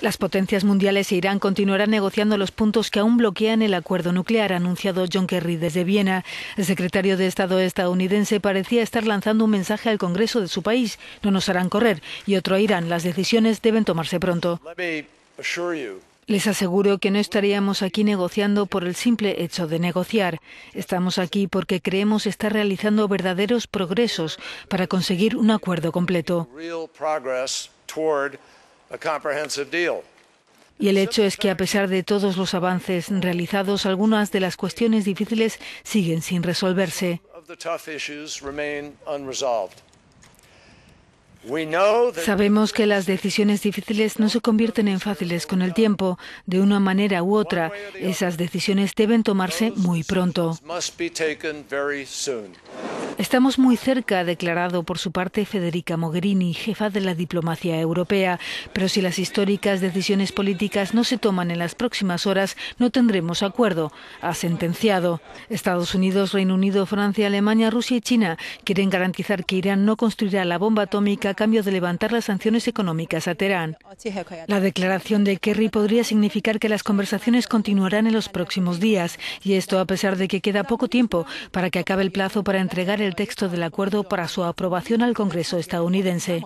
Las potencias mundiales e Irán continuarán negociando los puntos que aún bloquean el acuerdo nuclear, anunciado John Kerry desde Viena. El secretario de Estado estadounidense parecía estar lanzando un mensaje al Congreso de su país. No nos harán correr. Y otro Irán. Las decisiones deben tomarse pronto. Les aseguro que no estaríamos aquí negociando por el simple hecho de negociar. Estamos aquí porque creemos estar realizando verdaderos progresos para conseguir un acuerdo completo. Y el hecho es que a pesar de todos los avances realizados, algunas de las cuestiones difíciles siguen sin resolverse. Sabemos que las decisiones difíciles no se convierten en fáciles con el tiempo. De una manera u otra, esas decisiones deben tomarse muy pronto. Estamos muy cerca, ha declarado por su parte Federica Mogherini, jefa de la diplomacia europea, pero si las históricas decisiones políticas no se toman en las próximas horas, no tendremos acuerdo, ha sentenciado. Estados Unidos, Reino Unido, Francia, Alemania, Rusia y China quieren garantizar que Irán no construirá la bomba atómica a cambio de levantar las sanciones económicas a Teherán. La declaración de Kerry podría significar que las conversaciones continuarán en los próximos días, y esto a pesar de que queda poco tiempo para que acabe el plazo para entregar el el texto del acuerdo para su aprobación al Congreso estadounidense.